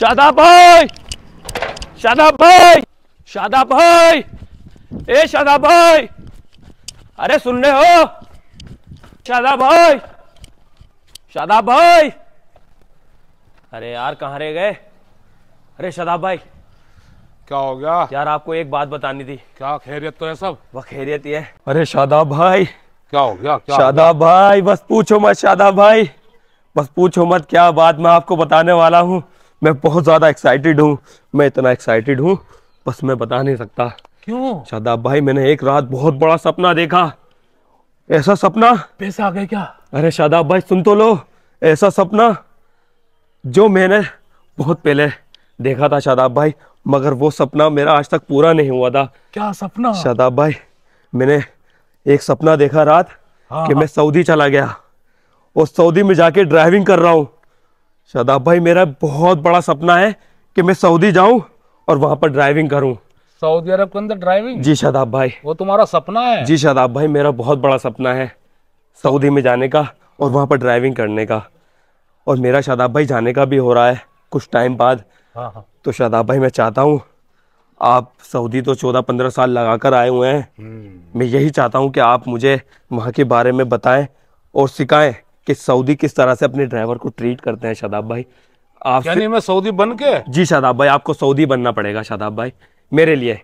शादा भाई शादा भाई शादा भाई ए शादा भाई अरे सुन रहे हो शादा भाई शादा भाई अरे यार कहाँ रह गए अरे शादा भाई क्या हो गया यार आपको एक बात बतानी थी क्या खैरियत तो है सब वह खैरियत ही है अरे शादा भाई क्या हो गया क्या शादा भाई बस पूछो मत शादा भाई बस पूछो मत क्या बात मैं आपको बताने वाला हूँ मैं बहुत ज़्यादा एक्साइटेड हूँ मैं इतना एक्साइटेड हूँ बस मैं बता नहीं सकता क्यों शादाब भाई मैंने एक रात बहुत बड़ा सपना देखा ऐसा सपना पैसा आ गए क्या अरे शादाब भाई सुन तो लो ऐसा सपना जो मैंने बहुत पहले देखा था शादाब भाई मगर वो सपना मेरा आज तक पूरा नहीं हुआ था क्या सपना शादाब भाई मैंने एक सपना देखा रात हाँ, कि मैं हाँ। सऊदी चला गया और सऊदी में जाके ड्राइविंग कर रहा हूँ शादाब भाई मेरा बहुत बड़ा सपना है कि मैं सऊदी जाऊं और वहां पर ड्राइविंग करूं सऊदी अरब के अंदर ड्राइविंग जी शादाब भाई वो तुम्हारा सपना है जी शादाब भाई मेरा बहुत बड़ा सपना है सऊदी में जाने का और वहाँ पर ड्राइविंग करने का और मेरा शादाब भाई जाने का भी हो रहा है कुछ टाइम बाद हाँ, हाँ तो शादाब भाई मैं चाहता हूँ आप सऊदी तो चौदह पंद्रह साल लगा कर आए हुए हैं हम्म। मैं यही चाहता हूँ कि आप मुझे वहाँ के बारे में बताएं और सिखाएं कि सऊदी किस तरह से अपने ड्राइवर को ट्रीट करते हैं शादाब भाई आप नहीं मैं सऊदी बन के जी शादाब भाई आपको सऊदी बनना पड़ेगा शादाब भाई मेरे लिए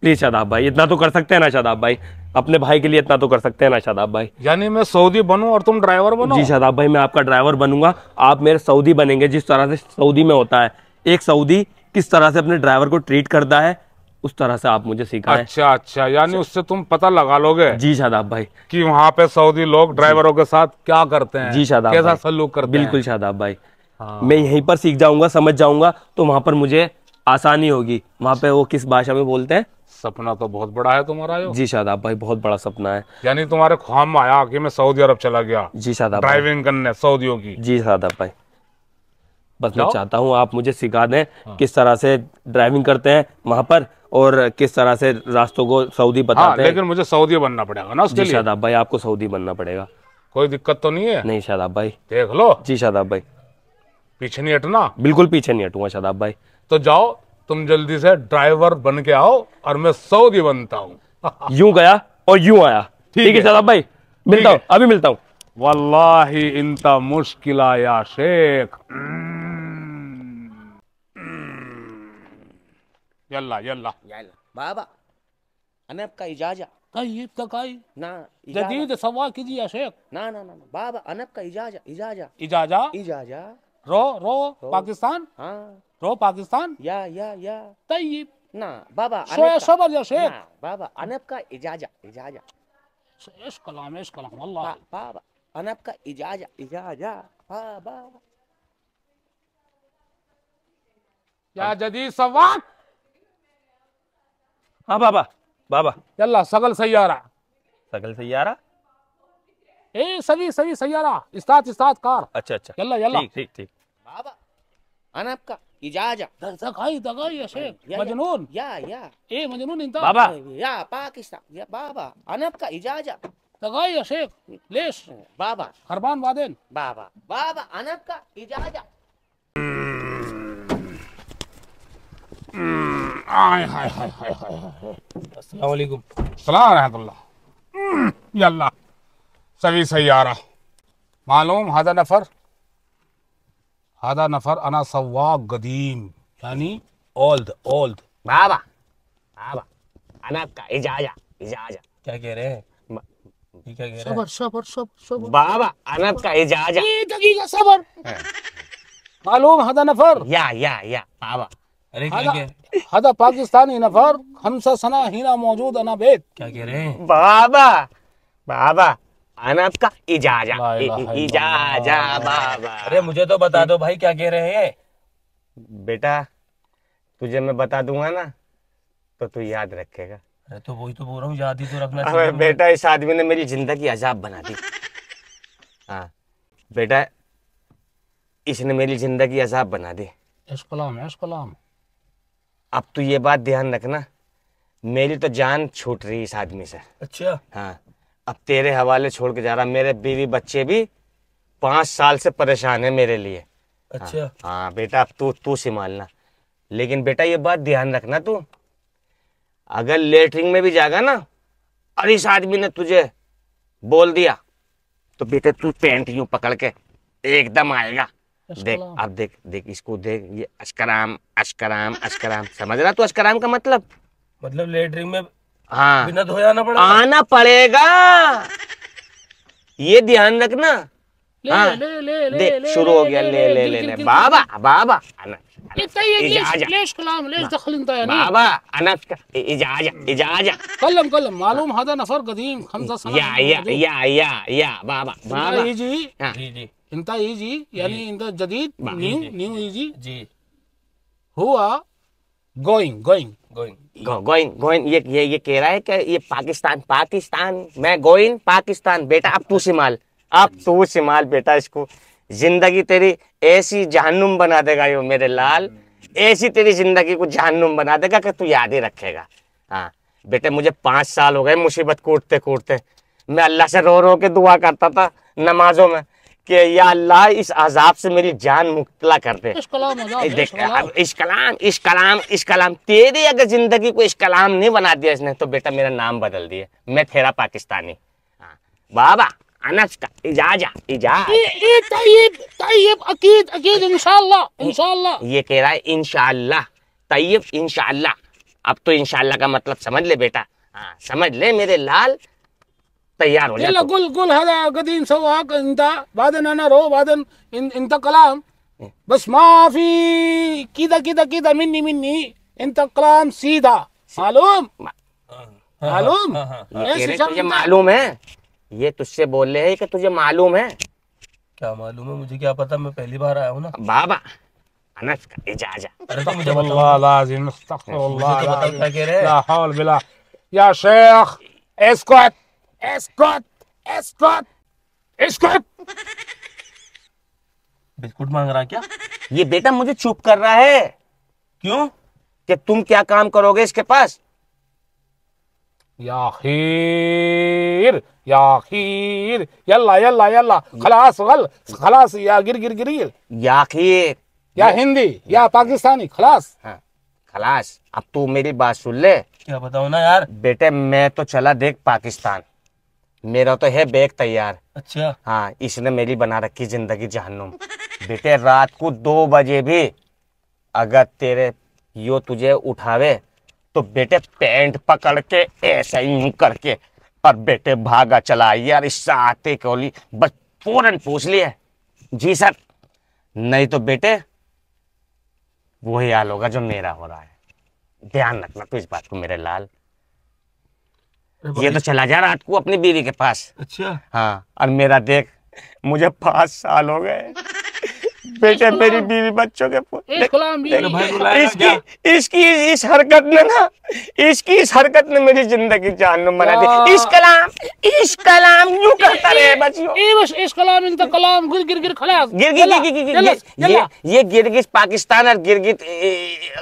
प्लीज शादाब भाई इतना तो कर सकते हैं ना शादाब भाई अपने भाई के लिए इतना तो कर सकते हैं ना शादाब भाई यानी मैं सऊदी बनूं और तुम ड्राइवर बनो जी शादाब भाई मैं आपका ड्राइवर बनूंगा आप मेरे सऊदी बनेंगे जिस तरह से सऊदी में होता है एक सऊदी किस तरह से अपने ड्राइवर को ट्रीट करता है उस तरह से आप मुझे सिखाए अच्छा अच्छा यानी उससे तुम पता लगा लोगे जी शादाब भाई कि वहाँ पे सऊदी लोग ड्राइवरों के साथ क्या करते हैं जी शादाब कैसा सलूक करते बिल्कुल शादाब भाई हाँ। मैं यहीं पर सीख जाऊंगा समझ जाऊंगा तो वहाँ पर मुझे आसानी होगी वहाँ पे वो किस भाषा में बोलते हैं सपना तो बहुत बड़ा है तुम्हारा यो? जी शादाब भाई बहुत बड़ा सपना है यानी तुम्हारे ख्वाब आया कि मैं सऊदी अरब चला गया जी शादाब ड्राइविंग करने सऊदियों की जी शादाब भाई बस मैं चाहता हूँ आप मुझे सिखा दें हाँ। किस तरह से ड्राइविंग करते हैं वहाँ पर और किस तरह से रास्तों को सऊदी हाँ, बताते हाँ, लेकिन मुझे सऊदी बनना पड़ेगा ना उसके लिए शादाब भाई आपको सऊदी बनना पड़ेगा कोई दिक्कत तो नहीं है नहीं शादाब भाई देख लो जी शादाब भाई पीछे नहीं हटना बिल्कुल पीछे नहीं हटूंगा शादाब भाई तो जाओ तुम जल्दी से ड्राइवर बन के आओ और मैं सऊदी बनता हूँ यू गया और यू आया ठीक है शादाब भाई मिलता हूँ अभी मिलता हूँ वल्ला इनता मुश्किल या शेख यल्ला यल्ला यल्ला बाबा अनेप का इजाजा कई इप का कई ना जदीद सवा कीजिए शेख ना ना ना बाबा अनेप का इजाजा इजाजा इजाजा इजाजा रो रो, पाकिस्तान हाँ रो पाकिस्तान या या या तई ना बाबा सोया सबर या शेख ना बाबा अनेप का इजाजा इजाजा इश कलाम इश कलाम अल्लाह बा, बाबा अनेप का इजाजा इजाजा बाबा या जदीद सवा हाँ बाबा बाबा चल सगल ಸಯ್ಯಾರ सगल ಸಯ್ಯಾರ ए ಸವಿ ಸವಿ ಸಯ್ಯಾರ इस्ताद इस्ताद कार अच्छा अच्छा चल चल ठीक ठीक बाबा आना आपका इजाजा दगाई दगाई या शेख मजनून या या ए मजनून इंता बाबा या पाकिस्तान या बाबा अन आपका इजाजा दगाई या शेख लेश बाबा खरबान वादेन बाबा बाबा अन आपका इजाजा हाय हाय हाय हाय अस्सलाम वालेकुम सलाम रहमतुल्लाह हम्म, या अल्लाह सभी सही आ रहा मालूम हादा नफर हादा नफर अना सवा गदीम यानी ओल्ड ओल्ड बाबा बाबा अना का इजाजा इजाजा क्या कह रहे हैं सबर सबर सबर बाबा का इजाजा सबर हाँ। मालूम हदा नफर या या या बाबा हद पाकिस्तानी नफर हमसा सना हीना मौजूद अना बेद क्या कह रहे हैं बाबा बाबा अनाथ का इजाजा इजाजा बाबा अरे मुझे तो बता दो भाई क्या कह रहे हैं बेटा तुझे मैं बता दूंगा ना तो तू याद रखेगा अरे तो वही तो बोल रहा हूँ याद ही तो रखना चाहिए बेटा इस आदमी ने मेरी जिंदगी अजाब बना दी हाँ बेटा इसने मेरी जिंदगी अजाब बना दी इस कलाम है इस कलाम है अब तो ये बात ध्यान रखना मेरी तो जान छूट रही इस आदमी से अच्छा हाँ अब तेरे हवाले छोड़ के जा रहा मेरे बीवी बच्चे भी पांच साल से परेशान है मेरे लिए हाँ। अच्छा हाँ, हाँ बेटा अब तू तू संभालना लेकिन बेटा ये बात ध्यान रखना तू अगर लेटरिन में भी जाएगा ना और इस आदमी ने तुझे बोल दिया तो बेटे तू पेंट यू पकड़ के एकदम आएगा देख अब देख देख इसको देख ये अश्कराम अश्कराम अश्कराम समझ रहा तू अश्कराम का मतलब मतलब लेटरिंग में हाँ बिना धोया आना पड़ेगा आना पड़ेगा ये ध्यान रखना हाँ ले, ले, ले, देख शुरू हो गया ले ले ले ले बाबा बाबा तो हाँ। बाबा बाबा बाबा इनता इजी यानी इनता जदीद न्यू न्यू इजी जी हुआ going going going going going ये ये ये कह रहा है कि ये पाकिस्तान पाकिस्तान मैं गोइंग पाकिस्तान बेटा अब तू सिमाल अब तू सिमाल बेटा इसको जिंदगी तेरी ऐसी जहन्नुम बना देगा यो मेरे लाल ऐसी तेरी जिंदगी को जहन्नुम बना देगा कि तू याद ही रखेगा हाँ बेटे मुझे पाँच साल हो गए मुसीबत कूटते कूटते मैं अल्लाह से रो रो के दुआ करता था नमाजों में कि या अल्लाह इस अजाब से मेरी जान मुक्तला कर दे इस कलाम इस कलाम इस कलाम इस कलाम, अगर जिंदगी को इस कलाम नहीं बना दिया इसने तो बेटा मेरा नाम बदल दिया मैं थेरा पाकिस्तानी हाँ। बाबा अनस का इजाजा ये कह रहा है इनशाला तैयब इंशाल्लाह अब तो इंशाल्लाह का मतलब समझ ले बेटा हाँ, समझ ले मेरे लाल तैयार हो जाए قول قول هذا قديم سواك انت वादन انا رو بعدين انت كلام بس ما في كده كده كده مني مني انت كلام سيدا मालूम मालूम हाँ, हाँ, हाँ, ये तुझे मालूम है ये तुझसे बोल रहे हैं कि तुझे मालूम है क्या मालूम है मुझे क्या पता मैं पहली बार आया हूँ ना बाबा अनस का इजाजा अरे तो मुझे अल्लाह लाजिम तो अस्तगफिरुल्लाह ला हौल बिला या शेख इसको एस्कॉट एस्कॉट एस्कॉट बिस्कुट मांग रहा क्या ये बेटा मुझे चुप कर रहा है क्यों कि तुम क्या काम करोगे इसके पास याखीर याखीर यल्ला यल्ला यल्ला खलास गल खलास या गिर गिर गिर याखीर या हिंदी या पाकिस्तानी खलास हाँ, खलास अब तू मेरी बात सुन ले क्या बताओ ना यार बेटे मैं तो चला देख पाकिस्तान मेरा तो है बैग तैयार अच्छा हाँ इसने मेरी बना रखी जिंदगी जहनुम बेटे रात को दो बजे भी अगर तेरे यो तुझे उठावे तो बेटे पैंट पकड़ के ऐसा ही करके पर बेटे भागा चला यार इस आते कोली बस फौरन पूछ लिया जी सर नहीं तो बेटे वही हाल होगा जो मेरा हो रहा है ध्यान रखना तू इस बात को मेरे लाल ये तो चला जा रात को अपनी बीवी के पास अच्छा हाँ और मेरा देख मुझे पांच साल हो गए बेटा मेरी बीवी बच्चों के तो इसकी इसकी इस हरकत ने ना इसकी इस हरकत ने मेरी जिंदगी जानम बना दी इस कलाम इस कलाम यूं करता रहे बच्चों इस कलाम तो कलाम गिर गिर गिर गिर गिर ये ये गिरगिट पाकिस्तान और गिरगिट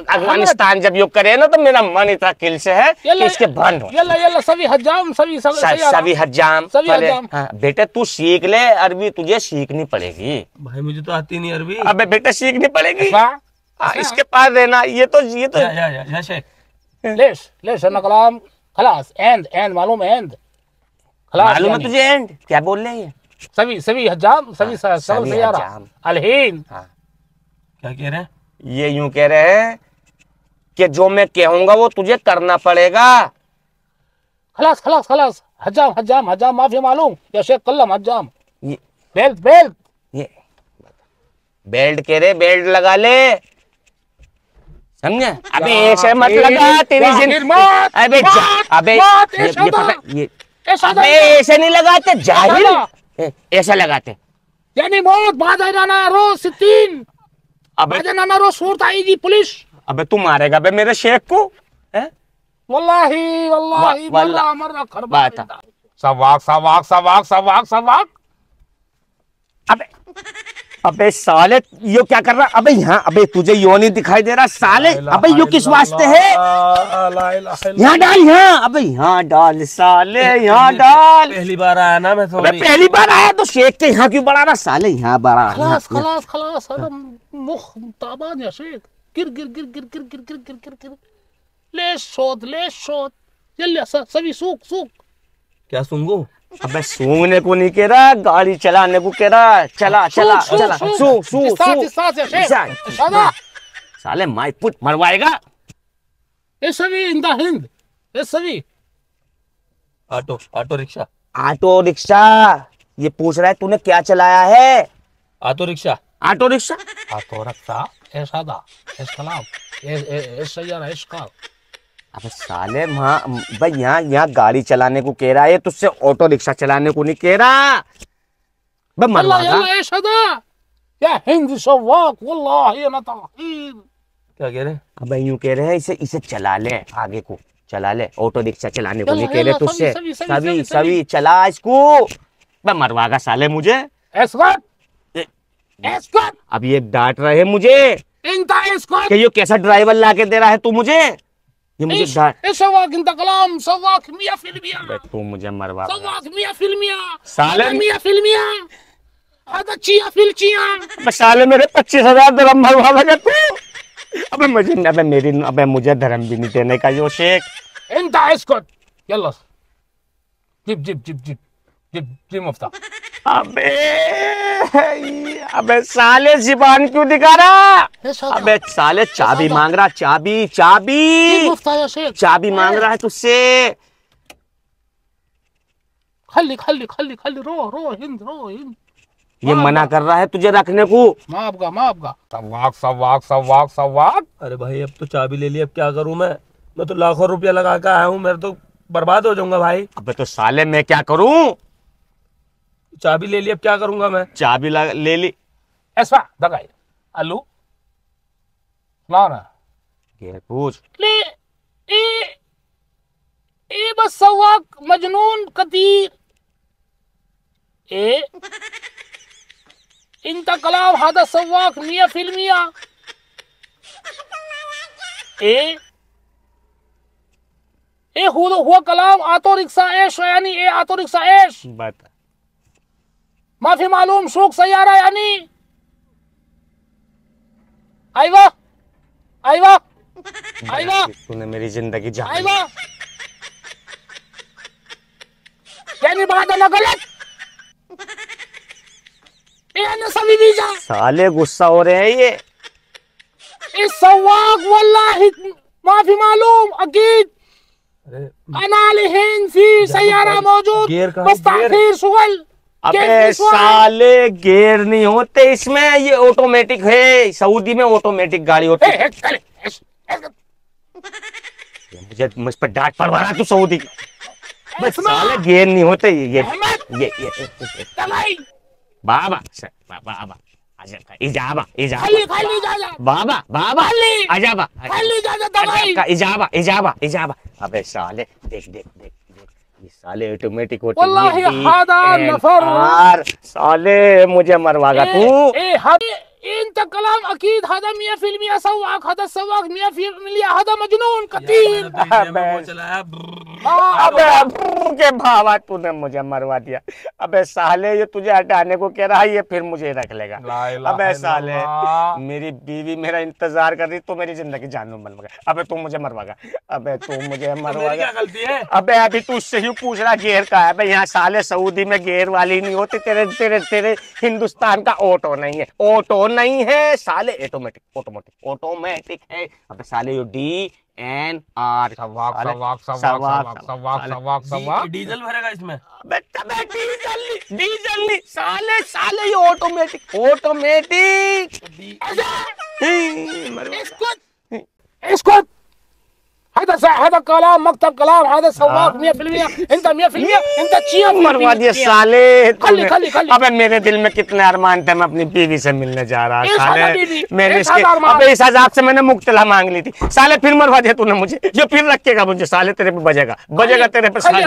अफगानिस्तान जब योग करे ना तो मेरा मन इतना किल से है कि इसके बंद हो सभी हजाम सभी सभी हजाम हाँ, बेटा तू सीख ले अरबी तुझे सीखनी पड़ेगी भाई मुझे तो आती नहीं अरबी अबे बेटा सीखनी पड़ेगी अच्छा। हाँ, अच्छा। इसके पास रहना ये तो ये तो हाँ। कलाम खलास एंड एंड मालूम एंड खलास मालूम तुझे एंड क्या बोल रहे हैं सभी सभी हजाम हाँ, सभी सब अलहीन क्या कह रहे हैं ये यूं कह रहे हैं कि जो मैं कहूंगा वो तुझे करना पड़ेगा खलास खलास खलास हजाम हजाम हजाम माफी मालूम या शेख कल्लम हजाम बेल्ट बेल्ट बेल्ट के रे बेल्ट लगा ले समझे अबे ऐसे मत लगा तेरी जिन अबे अबे ये, ये पता ये अबे ऐसे नहीं लगाते जाहिल ऐसा लगाते यानी मौत बाजा नाना रो सिद्दीन अबे बाजा नाना रो सूरत आएगी पुलिस अबे तू मारेगा बे मेरे शेख को वल्लाही वल्लाही वल्लाह मर खरबा सवाक सवाक सवाक सवाक सवाक अबे साले यो क्या कर रहा अबे यहाँ अबे तुझे यो नहीं दिखाई दे रहा साले अबे यो किस वास्ते है यहाँ डाल यहाँ अबे यहाँ डाल साले यहाँ डाल पहली बार आया ना मैं तो पहली बार आया तो शेख के तो यहाँ क्यों बड़ा रहा साले यहाँ बड़ा खलास खलास खलास मुख ताबान या शेख गिर गिर गिर गिर गिर गिर गिर गिर गिर गिर ले शोध ले शोध जल्दी सभी सूख सूख क्या सुनगो अबे सूंघने को नहीं कह रहा गाड़ी चलाने को कह रहा चला चला चला सू सू सू साले माई पुट मरवाएगा ये सभी इन द हिंद ये सभी auto auto rickshaw auto rickshaw ये पूछ रहा है तूने क्या चलाया है auto rickshaw auto rickshaw auto rickshaw ऐसा था ऐसा नाम ऐसा यार ऐसा अब साले माँ भाई यहाँ यहाँ गाड़ी चलाने को कह रहा है तुझसे ऑटो रिक्शा चलाने को नहीं कह रहा क्या इसे चला ले आगे को चला रिक्शा चलाने को नहीं कह रहे तुझसे सभी सभी चला मरवागा साले मुझे अब ये डांट रहे मुझे कैसा ड्राइवर ला के दे रहा है तू मुझे ये मुझे सवाक इंतकलाम सवाक मिया फिल्मिया तू मुझे मरवा सवाक मिया फिल्मिया साले मिया फिल्मिया अदचिया फिलचिया मसाले मेरे पच्चीस हजार धर्म मरवा लगा तू अबे मुझे अबे मेरी अबे मुझे धर्म भी नहीं देने का यो शेख इनता इसको यल्ला zip zip zip zip off था अबे अबे साले जीवन क्यों दिखा रहा अबे साले चाबी मांग रहा चाबी चाबी चाबी मांग रहा है तुझसे खाली खाली खाली खाली रो रो हिंद रो हिंद ये मना कर रहा है तुझे रखने को सब वाक सब वाक सब वाक सब वाक अरे भाई अब तो चाबी ले ली अब क्या करूं मैं मैं तो लाखों रुपया लगा के आया हूँ मैं तो बर्बाद हो जाऊंगा भाई अबे तो साले मैं क्या करूं चाबी ले ली अब क्या करूंगा मैं चाबी ले ली ऐसा दगा आलू ना पूछ ले ए ए बस मजनून कतीर ए इनका कलाम हादा मिया फिल्मिया ए ए हुआ कलाम आतो रिक्शा ऐश यानी ए आतो रिक्शा ऐश बता माफी मालूम शोक सयारा यानी आईवा आईवा आईवा तूने मेरी जिंदगी जान आईवा यानी बात है ना गलत सभी भी जा साले गुस्सा हो रहे हैं ये इस सवाक वल्लाह माफी मालूम अकीद अनाल हिंसी फी सयारा मौजूद बस फिर सुगल अबे साले गेयर नहीं होते इसमें ये ऑटोमेटिक है सऊदी में ऑटोमेटिक गाड़ी होती है मुझे मुझ पर डांट पड़ रहा तू सऊदी की साले गेयर नहीं होते ये ये ये अच्छा, बाबा बाबा इजाबा इजाबा बाबा बाबा इजाबा इजाबा इजाबा अबे साले देख देख देख साले ऑटोमेटिक तो नफर साले मुझे मरवागा तू इन तक तो कलाम अकीद हदम ये फिल्मी असवाक हदस सवाक मिया फिल्मी लिया मजनून कतील तो हाँ, अबे के भावा तूने मुझे मरवा दिया अबे साले ये तुझे हटाने को कह रहा है ये फिर मुझे रख लेगा अबे साले मेरी बीवी मेरा इंतजार कर रही तो मेरी जिंदगी जानू मन मगा अबे तू मुझे मरवागा अबे तू मुझे मरवागा अबे अभी तू उससे ही पूछ रहा गेर का है यहाँ साले सऊदी में गेर वाली नहीं होती तेरे तेरे तेरे हिंदुस्तान का ऑटो नहीं है ऑटो नहीं है साले ऑटोमेटिक ऑटोमेटिक ऑटोमेटिक है अबे साले U D N R diesel भरेगा इसमें डीजल डीजल नहीं साले साले ये ऑटोमेटिक ऑटोमेटिक इसको इसको هذا هذا كلام مكتب كلام هذا سواق 100% انت 100% انت چیا मरवा दिया साले खली खली खली अबे मेरे दिल में कितने अरमान थे मैं अपनी बीवी से मिलने जा रहा साले मेरे इसके अबे इस अजाब से मैंने मुक्तला मांग ली थी साले फिर मरवा दिया तूने मुझे ये फिर रखेगा मुझे साले तेरे पे बजेगा बजेगा तेरे पे साले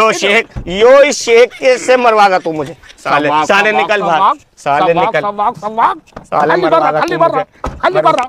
यो शेख यो शेख से मरवागा तू मुझे साले साले निकल भाग साले निकल साले मरवागा तू मुझे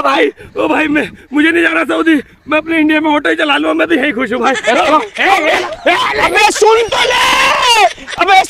भाई ओ भाई मैं मुझे नहीं जाना सऊदी मैं अपने इंडिया में होटल चला लूंगा मैं तो यही खुश हूँ भाई सुन तो ले अबे